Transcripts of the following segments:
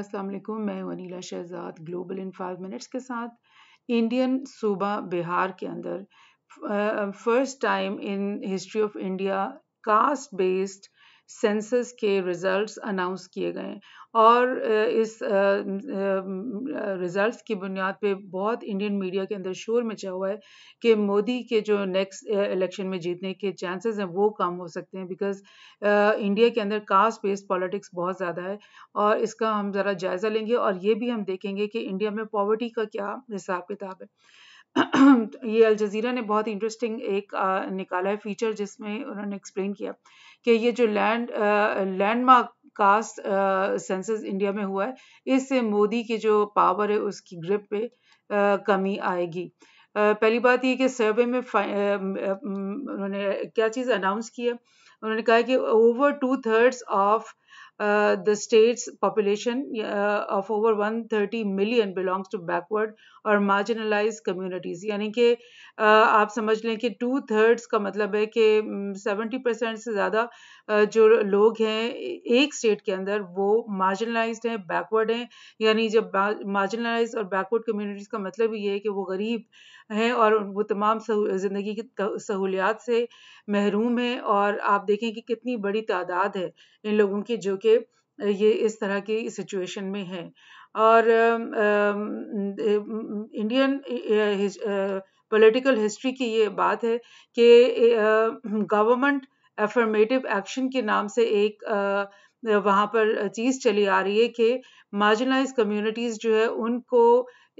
अस्सलाम वालेकुम मैं Vanila Shahzad global in five minutes के साथ इंडियन सूबा बिहार के अंदर first time in history of India caste based census के रिज़ल्ट्स अनाउंस किए गए और इस रिज़ल्ट्स की बुनियाद पे बहुत इंडियन मीडिया के अंदर शोर मचा हुआ है कि मोदी के जो नेक्स्ट इलेक्शन में जीतने के चांसेस हैं वो कम हो सकते हैं बिकॉज इंडिया के अंदर कास्ट बेस्ड पॉलिटिक्स बहुत ज़्यादा है और इसका हम ज़रा जायज़ा लेंगे और ये भी हम देखेंगे कि इंडिया में पॉवर्टी का क्या हिसाब किताब है ये अल जजीरा ने बहुत इंटरेस्टिंग एक आ, निकाला है फीचर जिसमें उन्होंने एक्सप्लेन किया कि ये जो land landmark caste census India में हुआ है इससे मोदी की जो पावर है उसकी ग्रिप पे आ, कमी आएगी आ, पहली बात ये कि सर्वे में उन्होंने क्या चीज़ अनाउंस की है उन्होंने कहा कि over two thirds of uh, the state's population uh, of over 130 million belongs to backward or marginalized communities आप समझ लें कि टू थर्ड्स का मतलब है कि सेवेंटी परसेंट से ज़्यादा जो लोग हैं एक स्टेट के अंदर वो मार्जिनलाइज हैं बैकवर्ड हैं यानी जब मार्जिनलाइज और बैकवर्ड कम्युनिटीज़ का मतलब ये है कि वो गरीब हैं और वो तमाम ज़िंदगी की सहूलियात से महरूम हैं और आप देखें कि कितनी बड़ी तादाद है इन लोगों की जो कि ये इस तरह की सिचुएशन में है और इंडियन पॉलिटिकल हिस्ट्री की ये बात है कि गवर्नमेंट एफर्मेटिव एक्शन के नाम से एक आ, वहाँ पर चीज़ चली आ रही है कि मार्जिनलाइज कम्युनिटीज़ जो है उनको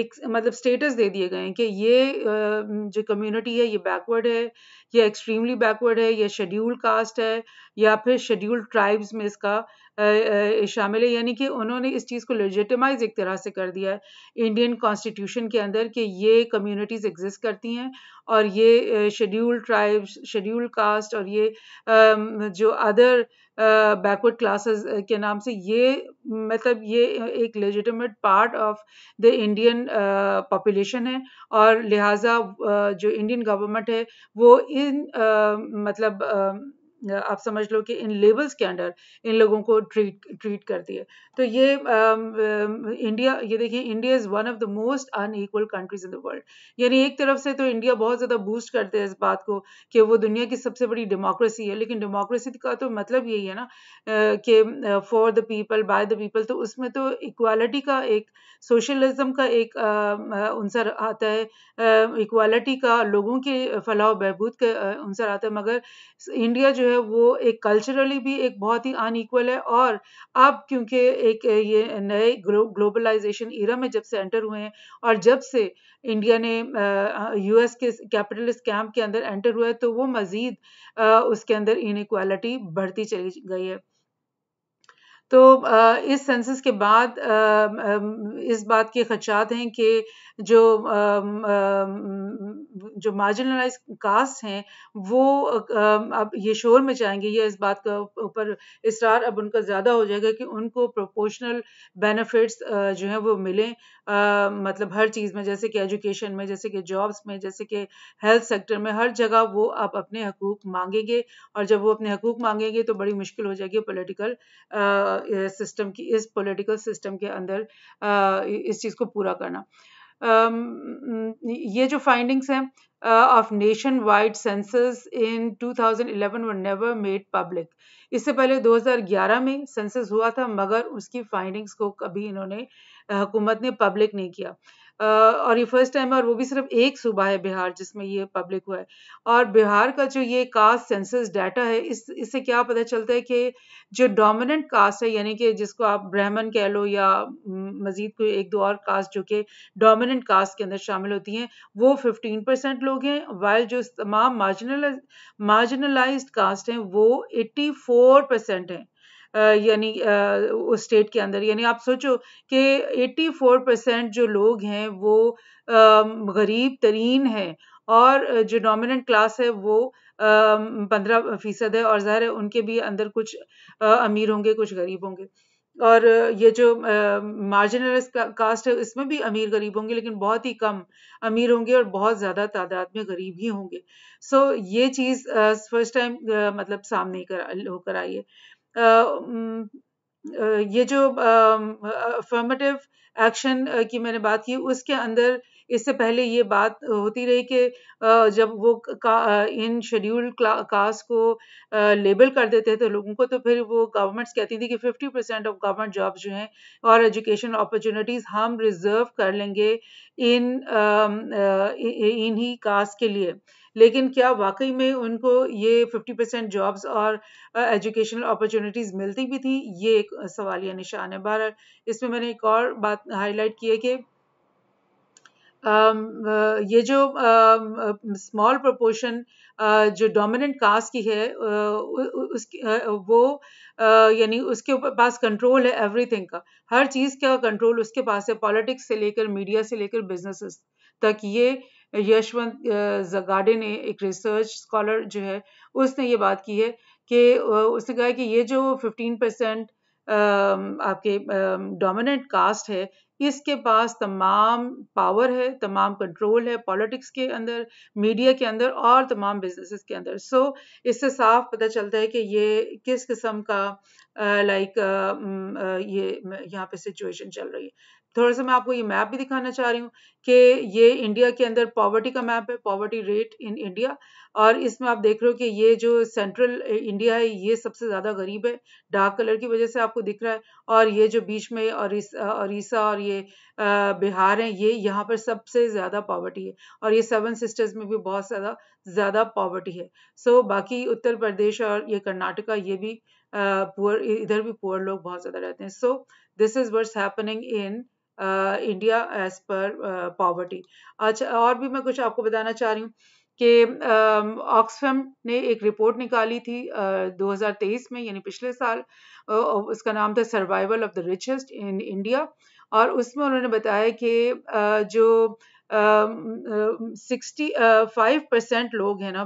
एक मतलब स्टेटस दे दिए गए हैं कि ये जो कम्युनिटी है ये बैकवर्ड है या एक्सट्रीमली बैकवर्ड है या शेड्यूल कास्ट है या फिर शेड्यूल ट्राइब्स में इसका शामिल है यानी कि उन्होंने इस चीज़ को लजिटमाइज़ एक तरह से कर दिया है इंडियन कॉन्स्टिट्यूशन के अंदर कि ये कम्युनिटीज़ एग्जिस्ट करती हैं और ये शेड्यूल ट्राइब्स शेड्यूल कास्ट और ये जो अदर बैकवर्ड क्लासेस के नाम से ये मतलब ये एक legitimate part of the Indian population है और लिहाजा जो इंडियन गवर्नमेंट है वो इन मतलब uh, आप समझ लो कि इन लेबल्स के अंडर इन लोगों को ट्रीट ट्रीट कर है तो ये इंडिया ये देखिए India is one of the most unequal countries in the world यानी एक तरफ से तो इंडिया बहुत ज़्यादा बूस्ट करते हैं इस बात को कि वो दुनिया की सबसे बड़ी डेमोक्रेसी है लेकिन डेमोक्रेसी का तो मतलब यही है ना कि for the people by the people तो उसमें तो इक्वालिटी का एक सोशलिज्म का एक अंसर आता है इक्वालिटी का लोगों के फलाह बहबूद का अंसर आता है मगर इंडिया जो है है वो एक कल्चरली भी एक बहुत ही अनइक्वल है और अब क्योंकि एक ये नए ग्लो, ग्लोबलाइजेशन इरा में जब से एंटर हुए हैं और जब से इंडिया ने यूएस के कैपिटलिस्ट कैंप के अंदर एंटर हुआ है तो वो मज़ीद उसके अंदर इनक्वालिटी बढ़ती चली गई है तो इस सेंसस के बाद इस बात के खदशात हैं कि जो जो मार्जिनलाइज कास्ट हैं वो अब ये शोर में चाहेंगे या इस बात का ऊपर इसरार अब उनका ज़्यादा हो जाएगा कि उनको प्रोपोर्शनल बेनिफिट्स जो हैं वो मिलें मतलब हर चीज़ में जैसे कि एजुकेशन में जैसे कि जॉब्स में जैसे कि हेल्थ सेक्टर में हर जगह वो अब अपने हकूक मांगेंगे और जब वो अपने हकूक मांगेंगे तो बड़ी मुश्किल हो जाएगी पोलिटिकल सिस्टम की इस पोलिटिकल सिस्टम के अंदर इस चीज़ को पूरा करना Um, ये जो फाइंडिंग्स हैं of nationwide census in 2011 were never made public इससे पहले 2011 में सेंसस हुआ था मगर उसकी फाइंडिंग्स को कभी इन्होंने uh, हुकूमत ने पब्लिक नहीं किया और ये फर्स्ट टाइम है और वो भी सिर्फ एक सूबा है बिहार जिसमें ये पब्लिक हुआ है और बिहार का जो ये कास्ट सेंसस डाटा है इस इससे क्या पता चलता है कि जो डोमिनेंट कास्ट है यानी कि जिसको आप ब्राह्मण कह लो या मजीद कोई एक दो और कास्ट जो कि डोमिनेंट कास्ट के अंदर शामिल होती हैं वो फिफ्टीन परसेंट लोग हैं वाइल जो तमाम मार्जिनल मार्जिनलाइज कास्ट हैं वो एट्टी परसेंट हैं यानी उस स्टेट के अंदर यानी आप सोचो कि 84 परसेंट जो लोग हैं वो गरीब तरीन है और जो डोमिनेंट क्लास है वो पंद्रह फीसद है और ज़ाहिर है उनके भी अंदर कुछ अमीर होंगे कुछ गरीब होंगे और ये जो मार्जिनल कास्ट है इसमें भी अमीर गरीब होंगे लेकिन बहुत ही कम अमीर होंगे और बहुत ज़्यादा तादाद में गरीब ही होंगे सो so, ये चीज़ फर्स्ट टाइम मतलब सामने कर होकर आई है ये जो अफर्मेटिव एक्शन की मैंने बात की उसके अंदर इससे पहले ये बात होती रही कि जब वो इन शेड्यूल्ड कास्ट को लेबल कर देते थे लोगों को तो फिर वो गवर्नमेंट्स कहती थी कि 50 परसेंट ऑफ गवर्नमेंट जॉब जो हैं और एजुकेशन अपॉर्चुनिटीज़ हम रिजर्व कर लेंगे इन इन्हीं कास्ट के लिए लेकिन क्या वाकई में उनको ये 50 परसेंट जॉब्स और एजुकेशनल अपॉर्चुनिटीज़ मिलती भी थी ये एक सवालिया निशान है बहर इसमें मैंने एक और बात हाईलाइट की है कि Um, uh, ये जो small um, proportion uh, uh, जो डोमिनेंट कास्ट की है उसकी वो यानी उसके ऊपर पास कंट्रोल है एवरीथिंग का हर चीज़ का कंट्रोल उसके पास है पॉलिटिक्स से लेकर मीडिया से लेकर बिजनेसेस तक ये यशवंत जगाडे ने एक रिसर्च स्कॉलर जो है उसने ये बात की है कि उसने कहा कि ये जो 15 परसेंट um, आपके डोमिनेंट कास्ट है इसके पास तमाम पावर है तमाम कंट्रोल है पॉलिटिक्स के अंदर मीडिया के अंदर और तमाम बिजनेसेस के अंदर सो so, इससे साफ पता चलता है कि ये किस किस्म का लाइक ये यहाँ पे सिचुएशन चल रही है थोड़ा सा मैं आपको ये मैप भी दिखाना चाह रही हूँ कि ये इंडिया के अंदर पॉवर्टी का मैप है पॉवर्टी रेट इन इंडिया और इसमें आप देख रहे हो कि ये जो सेंट्रल इंडिया है ये सबसे ज़्यादा गरीब है डार्क कलर की वजह से आपको दिख रहा है और ये जो बीच में और, इस, और और ये बिहार है ये यहाँ पर सबसे ज़्यादा पॉवर्टी है और ये सेवन सिस्टर्स में भी बहुत ज़्यादा ज़्यादा पॉवर्टी है सो so, बाकी उत्तर प्रदेश और ये कर्नाटका ये भी पुअर इधर भी पुअर लोग बहुत ज़्यादा रहते हैं so this is what's happening in India as per poverty अच्छा और भी मैं कुछ आपको बताना चाह रही हूँ कि uh, ने एक रिपोर्ट निकाली थी uh, 2023 में यानी पिछले साल uh, उसका नाम था survival of the richest in India और उसमें उन्होंने बताया कि जो सिक्सटी फाइव परसेंट लोग हैं ना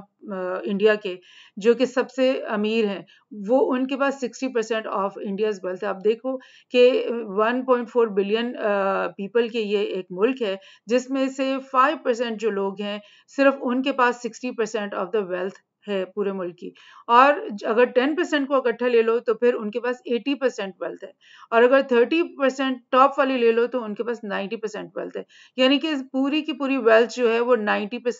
इंडिया के जो कि सबसे अमीर हैं वो उनके पास sixty percent of India's wealth है आप देखो कि one point four billion people के ये एक मुल्क है जिसमें से फाइव परसेंट जो लोग हैं सिर्फ उनके पास sixty percent of the wealth है पूरे मुल्क की और अगर 10 परसेंट को इकट्ठा ले लो तो फिर उनके पास 80 परसेंट वेल्थ है और अगर 30 परसेंट टॉप वाली ले लो तो उनके पास 90 परसेंट वेल्थ है यानी कि पूरी की पूरी वेल्थ जो है वो 90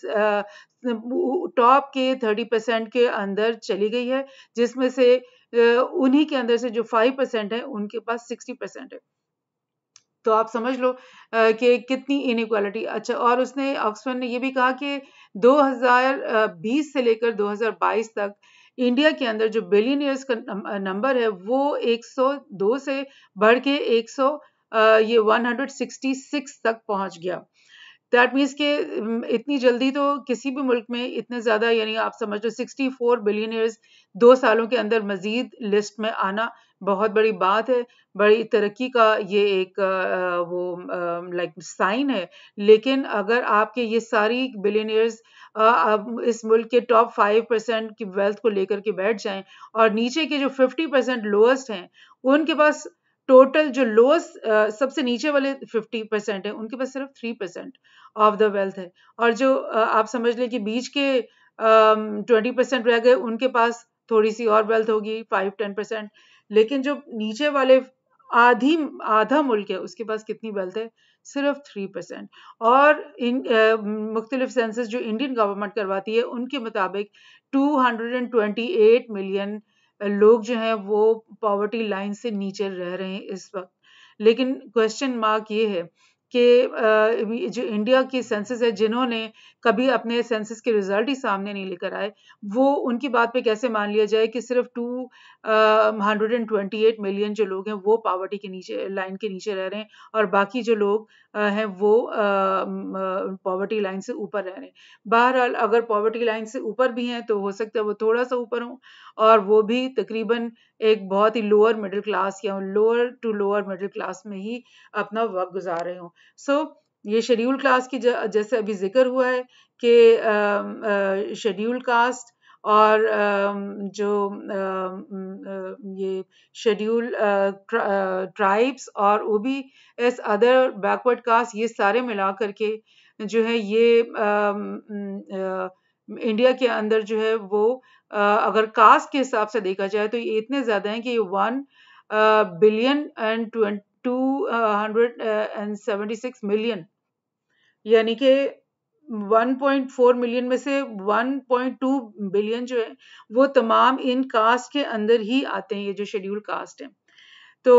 टॉप के 30 परसेंट के अंदर चली गई है जिसमें से उन्हीं के अंदर से जो 5 परसेंट है उनके पास 60 परसेंट है तो आप समझ लो कि कितनी इनक्वालिटी अच्छा और उसने ऑक्सफर्ड ने ये भी कहा कि 2020 से लेकर 2022 तक इंडिया के अंदर जो बिलियनियर्स का नंबर है वो 102 से बढ़ के 100 ये 166 तक पहुंच गया दैट मीन्स के इतनी जल्दी तो किसी भी मुल्क में इतने ज़्यादा यानी आप समझ लो 64 बिलियनियर्स दो सालों के अंदर मज़ीद लिस्ट में आना बहुत बड़ी बात है बड़ी तरक्की का ये एक आ, वो लाइक साइन है लेकिन अगर आपके ये सारी बिलियनियर्स अब इस मुल्क के टॉप फाइव परसेंट की वेल्थ को लेकर के बैठ जाएं और नीचे के जो फिफ्टी परसेंट लोएस्ट हैं उनके पास टोटल जो लोएस्ट सबसे नीचे वाले फिफ्टी परसेंट है उनके पास सिर्फ three percent of the wealth है और जो आप समझ लें कि बीच के ट्वेंटी परसेंट रह गए उनके पास थोड़ी सी और वेल्थ होगी फाइव टेन परसेंट लेकिन जो नीचे वाले आधी आधा मुल्क है उसके पास कितनी वेल्थ है सिर्फ थ्री परसेंट और इन मुख्तलिफ सेंसेस जो इंडियन गवर्नमेंट करवाती है उनके मुताबिक two hundred and twenty eight million लोग जो हैं वो पॉवर्टी लाइन से नीचे रह रहे हैं इस वक्त लेकिन क्वेश्चन मार्क ये है के जो इंडिया की सेंसस है जिन्होंने कभी अपने सेंसस के रिजल्ट ही सामने नहीं लेकर आए वो उनकी बात पे कैसे मान लिया जाए कि सिर्फ two hundred and twenty eight million जो लोग हैं वो पावर्टी के नीचे लाइन के नीचे रह रहे हैं और बाकी जो लोग हैं वो पॉवर्टी लाइन से ऊपर रह रहे हैं बहरहाल अगर पॉवर्टी लाइन से ऊपर भी हैं तो हो सकता है वो थोड़ा सा ऊपर हो और वो भी तकरीबन एक बहुत ही लोअर मिडिल क्लास या lower to lower middle class में ही अपना वक्त गुजार रहे हो सो so, ये शेड्यूल क्लास की जैसे अभी जिक्र हुआ है कि शेड्यूल कास्ट और जो ये शेड्यूल ट्राइब्स और O B C other backward caste ये सारे मिला करके जो है ये इंडिया के अंदर जो है वो अगर कास्ट के हिसाब से देखा जाए तो ये इतने ज़्यादा हैं कि ये one billion and two hundred and seventy six million यानी कि 1.4 मिलियन में से 1.2 बिलियन जो है वो तमाम इन कास्ट के अंदर ही आते हैं ये जो शेड्यूल कास्ट है तो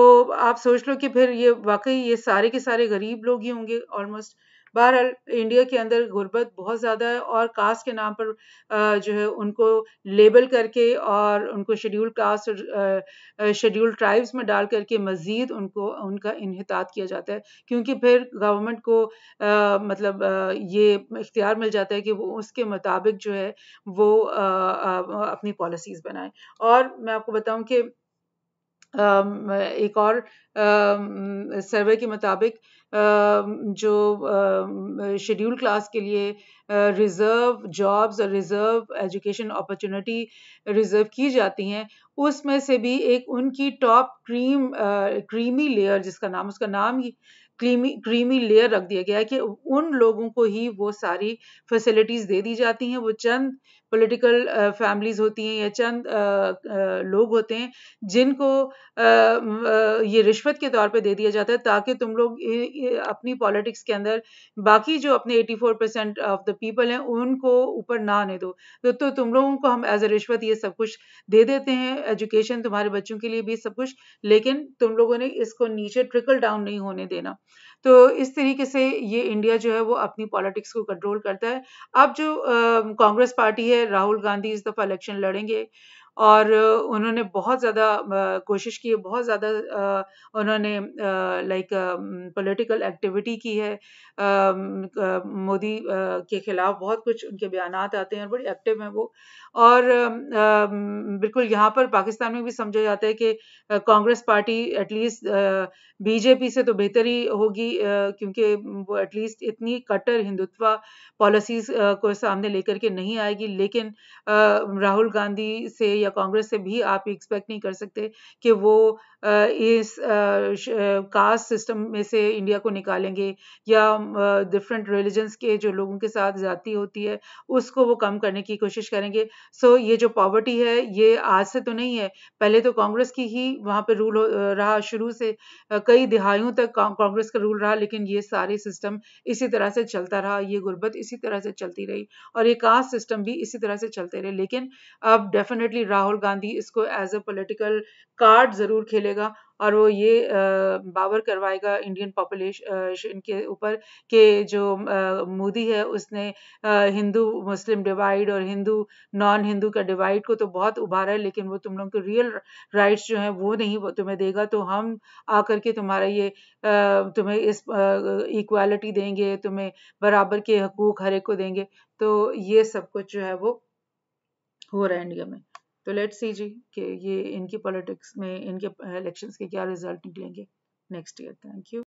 आप सोच लो कि फिर ये वाकई ये सारे के सारे गरीब लोग ही होंगे ऑलमोस्ट बहरहाल इंडिया के अंदर गुर्बत बहुत ज़्यादा है और कास्ट के नाम पर जो है उनको लेबल करके और उनको शेड्यूल कास्ट और शेड्यूल ट्राइब्स में डाल करके मज़ीद उनको उनका इनहतात किया जाता है क्योंकि फिर गवर्नमेंट को आ, मतलब आ, ये इख्तियार मिल जाता है कि वो उसके मुताबिक जो है वो आ, आ, अपनी पॉलिसीज़ बनाए और मैं आपको बताऊँ कि एक और सर्वे के मुताबिक जो शेड्यूल क्लास के लिए रिज़र्व जॉब्स और रिज़र्व एजुकेशन अपॉर्चुनिटी रिज़र्व की जाती हैं उसमें से भी एक उनकी टॉप क्रीम क्रीमी लेयर जिसका नाम उसका नाम ही क्रीमी क्रीमी लेयर रख दिया गया है कि उन लोगों को ही वो सारी फैसिलिटीज़ दे दी जाती हैं वो चंद पॉलिटिकल फैमिलीज़ होती हैं या चंद आ, आ, लोग होते हैं जिनको आ, ये रिश्वत के तौर पे दे दिया जाता है ताकि तुम लोग ए, ए, अपनी पॉलिटिक्स के अंदर बाकी जो अपने 84 परसेंट ऑफ द पीपल हैं उनको ऊपर ना आने दो तो, तो तुम लोगों को हम एज ए रिश्वत ये सब कुछ दे देते हैं एजुकेशन तुम्हारे बच्चों के लिए भी सब कुछ लेकिन तुम लोगों ने इसको नीचे ट्रिकल डाउन नहीं होने देना तो इस तरीके से ये इंडिया जो है वो अपनी पॉलिटिक्स को कंट्रोल करता है अब जो कांग्रेस पार्टी है राहुल गांधी इस दफ़ा इलेक्शन लड़ेंगे और उन्होंने बहुत ज़्यादा कोशिश की है बहुत ज़्यादा उन्होंने लाइक पॉलिटिकल एक्टिविटी की है मोदी के ख़िलाफ़ बहुत कुछ उनके बयान आते हैं और बड़ी एक्टिव हैं वो और बिल्कुल यहाँ पर पाकिस्तान में भी समझा जाता है कि कांग्रेस पार्टी एटलीस्ट बीजेपी से तो बेहतर ही होगी क्योंकि वो एटलीस्ट इतनी कट्टर हिंदुत्व पॉलिसीज़ को सामने लेकर के नहीं आएगी लेकिन राहुल गांधी से या कांग्रेस से भी आप एक्सपेक्ट नहीं कर सकते कि वो इस कास्ट सिस्टम में से इंडिया को निकालेंगे या डिफरेंट रिलीजन्स के जो लोगों के साथ जाति होती है उसको वो कम करने की कोशिश करेंगे सो ये जो पॉवर्टी है ये आज से तो नहीं है पहले तो कांग्रेस की ही वहाँ पर रूल रहा शुरू से कई दिहाइयों तक कांग्रेस का रूल रहा लेकिन ये सारे सिस्टम इसी तरह से चलता रहा ये गुर्बत इसी तरह से चलती रही और ये कास्ट सिस्टम भी इसी तरह से चलते रहे लेकिन अब डेफिनेटली राहुल गांधी इसको एज अ पोलिटिकल कार्ड ज़रूर खेलेगा और वो ये बावर करवाएगा इंडियन पॉपुलेशन के ऊपर के जो मोदी है उसने हिंदू मुस्लिम डिवाइड और हिंदू नॉन हिंदू का डिवाइड को तो बहुत उभारा है लेकिन वो तुम लोग के रियल राइट्स जो हैं वो नहीं वो तुम्हें देगा तो हम आकर के तुम्हारा ये तुम्हें इस इक्वालिटी देंगे तुम्हें बराबर के हकूक हर एक को देंगे तो ये सब कुछ जो है वो हो रहा है इंडिया में तो लेट सी जी कि ये इनकी पॉलिटिक्स में इनके इलेक्शंस के क्या रिजल्ट निकलेंगे नेक्स्ट ईयर थैंक यू